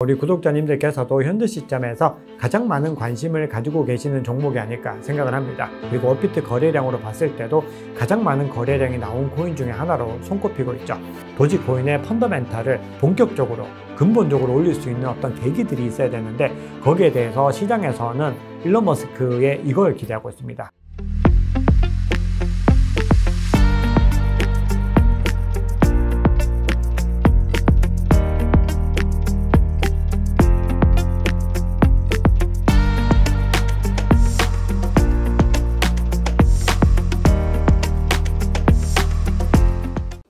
우리 구독자님들께서도 현재 시점에서 가장 많은 관심을 가지고 계시는 종목이 아닐까 생각을 합니다. 그리고 업비트 거래량으로 봤을 때도 가장 많은 거래량이 나온 코인 중에 하나로 손꼽히고 있죠. 도지코인의 펀더멘탈을 본격적으로 근본적으로 올릴 수 있는 어떤 계기들이 있어야 되는데 거기에 대해서 시장에서는 일론 머스크의 이걸 기대하고 있습니다.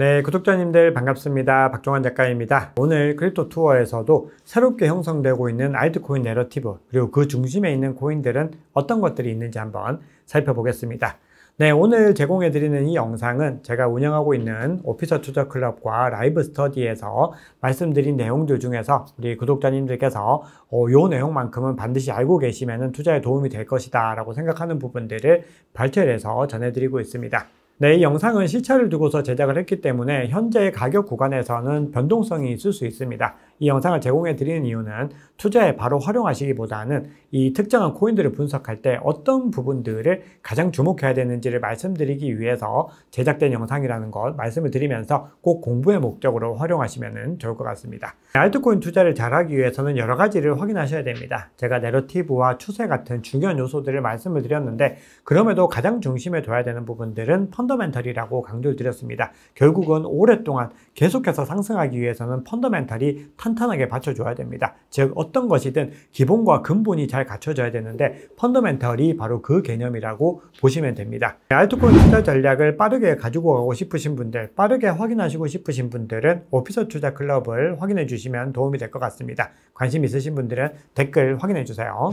네, 구독자님들 반갑습니다. 박종환 작가입니다. 오늘 크립토 투어에서도 새롭게 형성되고 있는 알트코인 내러티브, 그리고 그 중심에 있는 코인들은 어떤 것들이 있는지 한번 살펴보겠습니다. 네, 오늘 제공해드리는 이 영상은 제가 운영하고 있는 오피서 투자 클럽과 라이브 스터디에서 말씀드린 내용들 중에서 우리 구독자님들께서 어, 요 내용만큼은 반드시 알고 계시면 투자에 도움이 될 것이다 라고 생각하는 부분들을 발췌해서 전해드리고 있습니다. 네, 이 영상은 시차를 두고서 제작을 했기 때문에 현재의 가격 구간에서는 변동성이 있을 수 있습니다. 이 영상을 제공해 드리는 이유는 투자에 바로 활용하시기보다는 이 특정한 코인들을 분석할 때 어떤 부분들을 가장 주목해야 되는지를 말씀드리기 위해서 제작된 영상이라는 것 말씀을 드리면서 꼭 공부의 목적으로 활용하시면 좋을 것 같습니다. 알트코인 투자를 잘하기 위해서는 여러 가지를 확인하셔야 됩니다. 제가 내러티브와 추세 같은 중요한 요소들을 말씀을 드렸는데 그럼에도 가장 중심에 둬야 되는 부분들은 펀더멘털이라고 강조를 드렸습니다. 결국은 오랫동안 계속해서 상승하기 위해서는 펀더멘털이 탄 탄탄하게 받쳐줘야 됩니다. 즉 어떤 것이든 기본과 근본이 잘 갖춰져야 되는데 펀더멘털이 바로 그 개념이라고 보시면 됩니다. 알트코인 투자 전략을 빠르게 가지고 가고 싶으신 분들, 빠르게 확인하시고 싶으신 분들은 오피서 투자 클럽을 확인해 주시면 도움이 될 것 같습니다. 관심 있으신 분들은 댓글 확인해 주세요.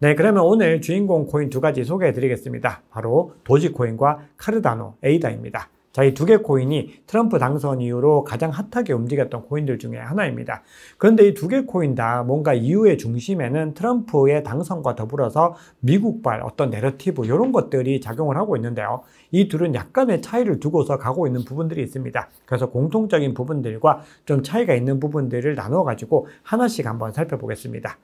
네, 그러면 오늘 주인공 코인 두 가지 소개해 드리겠습니다. 바로 도지코인과 카르다노, 에이다입니다. 자이두개 코인이 트럼프 당선 이후로 가장 핫하게 움직였던 코인들 중에 하나입니다. 그런데 이 두 개 코인 다 뭔가 이유의 중심에는 트럼프의 당선과 더불어서 미국발 어떤 내러티브 이런 것들이 작용을 하고 있는데요. 이 둘은 약간의 차이를 두고서 가고 있는 부분들이 있습니다. 그래서 공통적인 부분들과 좀 차이가 있는 부분들을 나눠 가지고 하나씩 한번 살펴보겠습니다.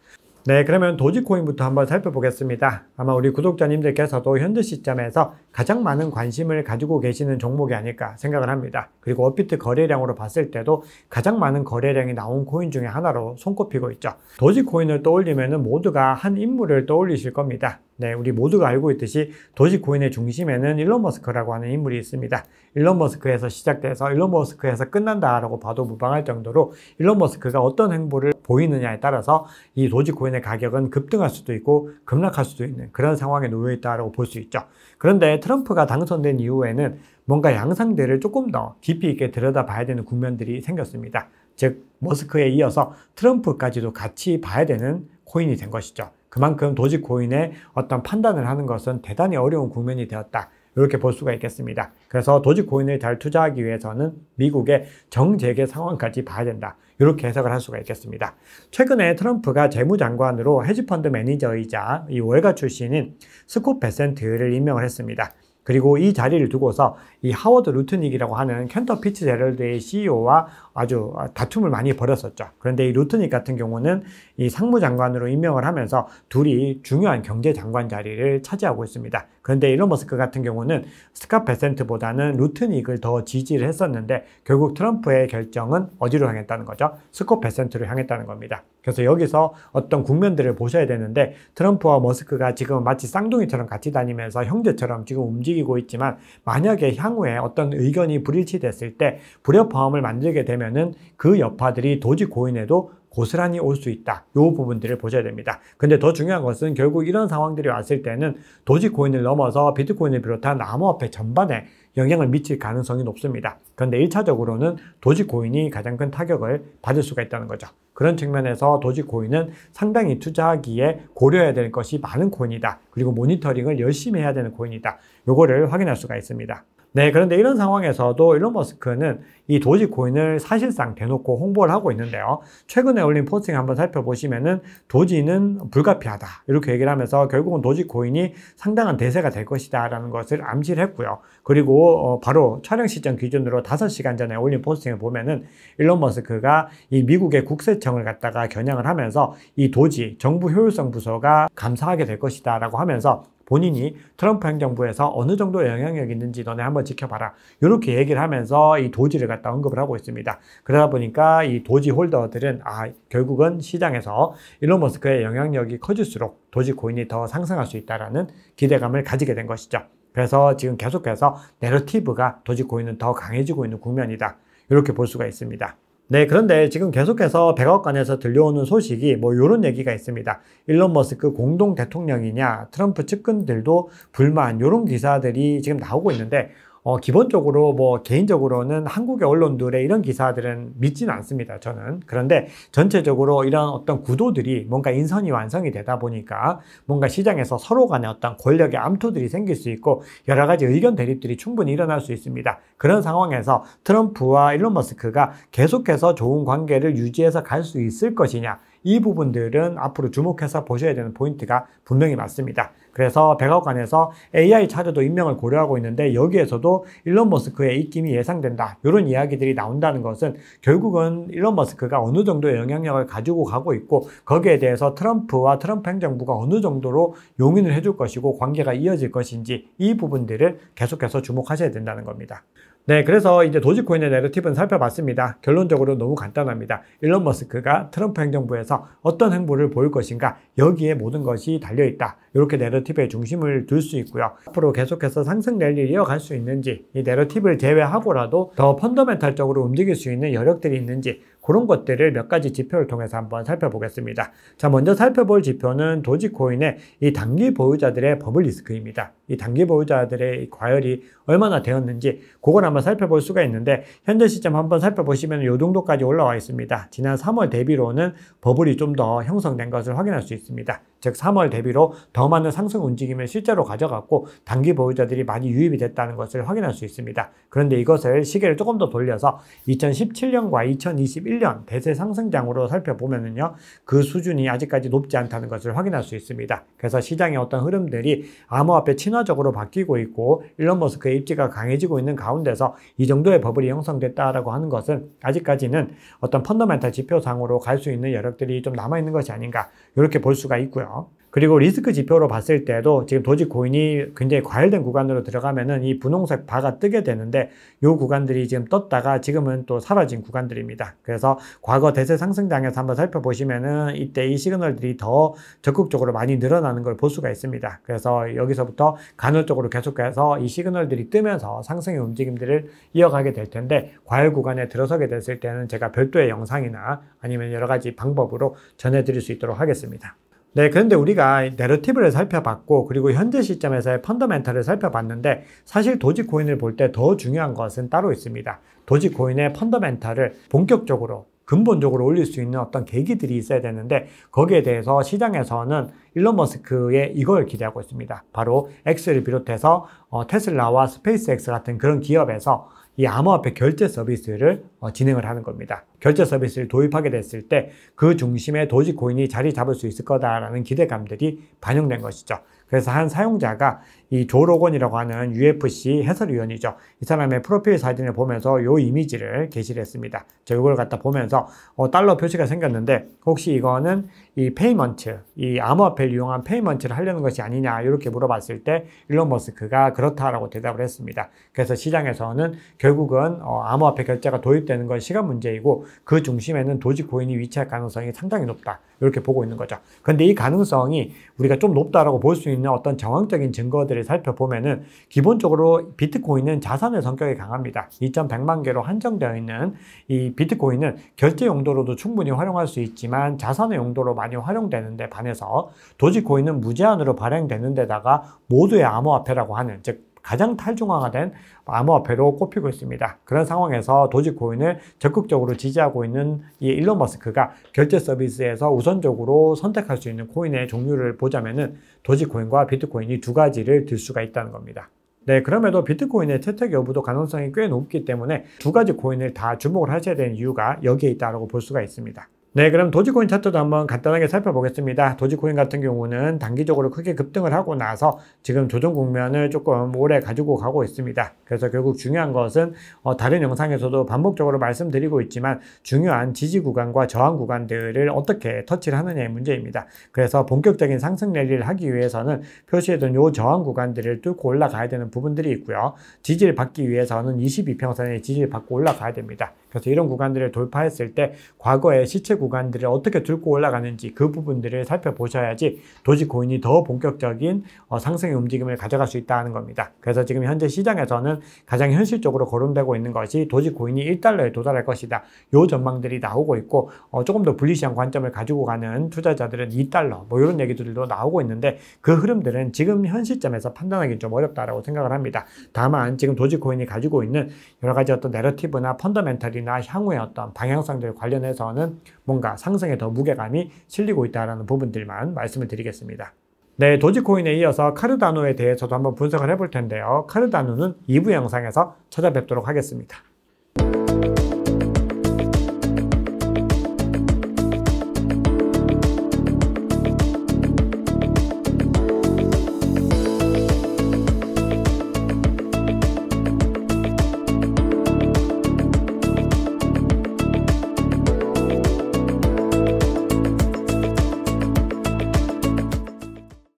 네, 그러면 도지코인부터 한번 살펴보겠습니다. 아마 우리 구독자님들께서도 현재 시점에서 가장 많은 관심을 가지고 계시는 종목이 아닐까 생각을 합니다. 그리고 업비트 거래량으로 봤을 때도 가장 많은 거래량이 나온 코인 중에 하나로 손꼽히고 있죠. 도지코인을 떠올리면 모두가 한 인물을 떠올리실 겁니다. 네, 우리 모두가 알고 있듯이 도시코인의 중심에는 일론 머스크라고 하는 인물이 있습니다. 일론 머스크에서 시작돼서 일론 머스크에서 끝난다라고 봐도 무방할 정도로 일론 머스크가 어떤 행보를 보이느냐에 따라서 이 도지코인의 가격은 급등할 수도 있고 급락할 수도 있는 그런 상황에 놓여 있다라고 볼 수 있죠. 그런데 트럼프가 당선된 이후에는 뭔가 양상들을 조금 더 깊이 있게 들여다봐야 되는 국면들이 생겼습니다. 즉 머스크에 이어서 트럼프까지도 같이 봐야 되는 코인이 된 것이죠. 그만큼 도지코인의 어떤 판단을 하는 것은 대단히 어려운 국면이 되었다. 이렇게 볼 수가 있겠습니다. 그래서 도지코인을 잘 투자하기 위해서는 미국의 정재계 상황까지 봐야 된다. 이렇게 해석을 할 수가 있겠습니다. 최근에 트럼프가 재무장관으로 헤지펀드 매니저이자 이 월가 출신인 스콧 베센트를 임명을 했습니다. 그리고 이 자리를 두고서 이 하워드 루트닉이라고 하는 켄터 피츠 제럴드의 CEO와 아주 다툼을 많이 벌였었죠. 그런데 이 루트닉 같은 경우는 이 상무장관으로 임명을 하면서 둘이 중요한 경제 장관 자리를 차지하고 있습니다. 그런데 일론 머스크 같은 경우는 스카 베센트보다는 루트닉을 더 지지를 했었는데 결국 트럼프의 결정은 어디로 향했다는 거죠? 스코 베센트로 향했다는 겁니다. 그래서 여기서 어떤 국면들을 보셔야 되는데 트럼프와 머스크가 지금 마치 쌍둥이처럼 같이 다니면서 형제처럼 지금 움직이고 있지만 만약에 향후에 어떤 의견이 불일치됐을 때 불협화음을 만들게 되면 되면은 그 여파들이 도지 고인에도 고스란히 올 수 있다. 요 부분들을 보셔야 됩니다. 근데 더 중요한 것은 결국 이런 상황들이 왔을 때는 도지 고인을 넘어서 비트코인을 비롯한 암호화폐 전반에 영향을 미칠 가능성이 높습니다. 그런데 1차적으로는 도지 고인이 가장 큰 타격을 받을 수가 있다는 거죠. 그런 측면에서 도지 코인은 상당히 투자하기에 고려해야 될 것이 많은 코인이다. 그리고 모니터링을 열심히 해야 되는 코인이다. 요거를 확인할 수가 있습니다. 네, 그런데 이런 상황에서도 일론 머스크는 이 도지코인을 사실상 대놓고 홍보를 하고 있는데요. 최근에 올린 포스팅 한번 살펴보시면은 도지는 불가피하다. 이렇게 얘기를 하면서 결국은 도지코인이 상당한 대세가 될 것이다라는 것을 암시를 했고요. 그리고 어 바로 촬영 시점 기준으로 5시간 전에 올린 포스팅을 보면은 일론 머스크가 이 미국의 국세청을 갖다가 겨냥을 하면서 이 도지 정부 효율성 부서가 감사하게 될 것이다라고 하면서 본인이 트럼프 행정부에서 어느 정도 영향력이 있는지 너네 한번 지켜봐라. 이렇게 얘기를 하면서 이 도지를 갖다 언급을 하고 있습니다. 그러다 보니까 이 도지 홀더들은 아 결국은 시장에서 일론 머스크의 영향력이 커질수록 도지 코인이 더 상승할 수 있다라는 기대감을 가지게 된 것이죠. 그래서 지금 계속해서 내러티브가 도지 코인은 더 강해지고 있는 국면이다. 이렇게 볼 수가 있습니다. 네, 그런데 지금 계속해서 백악관에서 들려오는 소식이 뭐 이런 얘기가 있습니다. 일론 머스크 공동 대통령이냐, 트럼프 측근들도 불만 이런 기사들이 지금 나오고 있는데 어, 기본적으로 뭐 개인적으로는 한국의 언론들의 이런 기사들은 믿진 않습니다. 저는. 그런데 전체적으로 이런 어떤 구도들이 뭔가 인선이 완성이 되다 보니까 뭔가 시장에서 서로 간에 어떤 권력의 암투들이 생길 수 있고 여러 가지 의견 대립들이 충분히 일어날 수 있습니다. 그런 상황에서 트럼프와 일론 머스크가 계속해서 좋은 관계를 유지해서 갈 수 있을 것이냐 이 부분들은 앞으로 주목해서 보셔야 되는 포인트가 분명히 맞습니다. 그래서 백악관에서 AI 차저도 임명을 고려하고 있는데 여기에서도 일론 머스크의 입김이 예상된다. 이런 이야기들이 나온다는 것은 결국은 일론 머스크가 어느 정도의 영향력을 가지고 가고 있고 거기에 대해서 트럼프와 트럼프 행정부가 어느 정도로 용인을 해줄 것이고 관계가 이어질 것인지 이 부분들을 계속해서 주목하셔야 된다는 겁니다. 네, 그래서 이제 도지코인의 내러티브는 살펴봤습니다. 결론적으로 너무 간단합니다. 일론 머스크가 트럼프 행정부에서 통해서 어떤 행보를 보일 것인가 여기에 모든 것이 달려있다. 이렇게 내러티브의 중심을 둘 수 있고요. 앞으로 계속해서 상승 랠리 이어갈 수 있는지 이 내러티브를 제외하고라도 더 펀더멘탈적으로 움직일 수 있는 여력들이 있는지 그런 것들을 몇 가지 지표를 통해서 한번 살펴보겠습니다. 자, 먼저 살펴볼 지표는 도지코인의 이 단기 보유자들의 버블 리스크입니다. 이 단기 보유자들의 과열이 얼마나 되었는지 그걸 한번 살펴볼 수가 있는데 현재 시점 한번 살펴보시면 이 정도까지 올라와 있습니다. 지난 3월 대비로는 버블이 좀 더 형성된 것을 확인할 수 있습니다. 즉 3월 대비로 더 많은 상승 움직임을 실제로 가져갔고 단기 보유자들이 많이 유입이 됐다는 것을 확인할 수 있습니다. 그런데 이것을 시계를 조금 더 돌려서 2017년과 2021년 대세 상승장으로 살펴보면요그 수준이 아직까지 높지 않다는 것을 확인할 수 있습니다. 그래서 시장의 어떤 흐름들이 암호화폐 친화적으로 바뀌고 있고 일론 머스크의 입지가 강해지고 있는 가운데서 이 정도의 버블이 형성됐다라고 하는 것은 아직까지는 어떤 펀더멘탈 지표상으로 갈 수 있는 여력들이 좀 남아있는 것이 아닌가 이렇게 볼 수가 있고요. 있고요. 그리고 리스크 지표로 봤을 때도 지금 도지코인이 굉장히 과열된 구간으로 들어가면은 이 분홍색 바가 뜨게 되는데 이 구간들이 지금 떴다가 지금은 또 사라진 구간들입니다. 그래서 과거 대세 상승장에서 한번 살펴보시면은 이때 이 시그널들이 더 적극적으로 많이 늘어나는 걸 볼 수가 있습니다. 그래서 여기서부터 간헐적으로 계속해서 이 시그널들이 뜨면서 상승의 움직임들을 이어가게 될 텐데 과열 구간에 들어서게 됐을 때는 제가 별도의 영상이나 아니면 여러 가지 방법으로 전해드릴 수 있도록 하겠습니다. 네, 그런데 우리가 내러티브를 살펴봤고 그리고 현재 시점에서의 펀더멘탈을 살펴봤는데 사실 도지코인을 볼 때 더 중요한 것은 따로 있습니다. 도지코인의 펀더멘탈을 본격적으로 근본적으로 올릴 수 있는 어떤 계기들이 있어야 되는데 거기에 대해서 시장에서는 일론 머스크의 이걸 기대하고 있습니다. 바로 엑스를 비롯해서 어, 테슬라와 스페이스X 같은 그런 기업에서 이 암호화폐 결제 서비스를 어, 진행을 하는 겁니다. 결제 서비스를 도입하게 됐을 때 그 중심에 도지코인이 자리 잡을 수 있을 거다라는 기대감들이 반영된 것이죠. 그래서 한 사용자가 이 조로건이라고 하는 UFC 해설위원이죠. 이 사람의 프로필 사진을 보면서 요 이미지를 게시를 했습니다. 저 이걸 갖다 보면서 어, 달러 표시가 생겼는데 혹시 이거는 이 페이먼트, 이 암호화폐를 이용한 페이먼트를 하려는 것이 아니냐 이렇게 물어봤을 때 일론 머스크가 그렇다라고 대답을 했습니다. 그래서 시장에서는 결국은 어, 암호화폐 결제가 도입된 되는 건 시간 문제이고 그 중심에는 도지코인이 위치할 가능성이 상당히 높다. 이렇게 보고 있는 거죠. 근데 이 가능성이 우리가 좀 높다라고 볼 수 있는 어떤 정황적인 증거들을 살펴보면은 기본적으로 비트코인은 자산의 성격이 강합니다. 2,100만 개로 한정되어 있는 이 비트코인은 결제 용도로도 충분히 활용할 수 있지만 자산의 용도로 많이 활용되는데 반해서 도지코인은 무제한으로 발행되는 데다가 모두의 암호화폐라고 하는 즉 가장 탈중화가된 암호화폐로 꼽히고 있습니다. 그런 상황에서 도지코인을 적극적으로 지지하고 있는 이 일론 머스크가 결제 서비스에서 우선적으로 선택할 수 있는 코인의 종류를 보자면은 도지코인과 비트코인이 두 가지를 들 수가 있다는 겁니다. 네, 그럼에도 비트코인의 채택 여부도 가능성이 꽤 높기 때문에 두 가지 코인을 다 주목을 하셔야 되는 이유가 여기에 있다고 볼 수가 있습니다. 네, 그럼 도지코인 차트도 한번 간단하게 살펴보겠습니다. 도지코인 같은 경우는 단기적으로 크게 급등을 하고 나서 지금 조정 국면을 조금 오래 가지고 가고 있습니다. 그래서 결국 중요한 것은 어, 다른 영상에서도 반복적으로 말씀드리고 있지만 중요한 지지 구간과 저항 구간들을 어떻게 터치를 하느냐의 문제입니다. 그래서 본격적인 상승 랠리를 하기 위해서는 표시해둔 요 저항 구간들을 뚫고 올라가야 되는 부분들이 있고요. 지지를 받기 위해서는 22평선의 지지를 받고 올라가야 됩니다. 그래서 이런 구간들을 돌파했을 때 과거의 시체 구간 구간들을 어떻게 들고 올라가는지 그 부분들을 살펴보셔야지 도지코인이 더 본격적인 어, 상승의 움직임을 가져갈 수 있다는 겁니다. 그래서 지금 현재 시장에서는 가장 현실적으로 거론되고 있는 것이 도지코인이 1달러에 도달할 것이다. 요 전망들이 나오고 있고 어, 조금 더 불리시한 관점을 가지고 가는 투자자들은 2달러 뭐 이런 얘기들도 나오고 있는데 그 흐름들은 지금 현 시점에서 판단하기 는좀 어렵다라고 생각을 합니다. 다만 지금 도지코인이 가지고 있는 여러 가지 어떤 내러티브나 펀더멘털이나 향후의 어떤 방향성들 관련해서는 뭔가 뭔가 상승에 더 무게감이 실리고 있다는 부분들만 말씀을 드리겠습니다. 네, 도지코인에 이어서 카르다노에 대해서도 한번 분석을 해볼 텐데요. 카르다노는 2부 영상에서 찾아뵙도록 하겠습니다.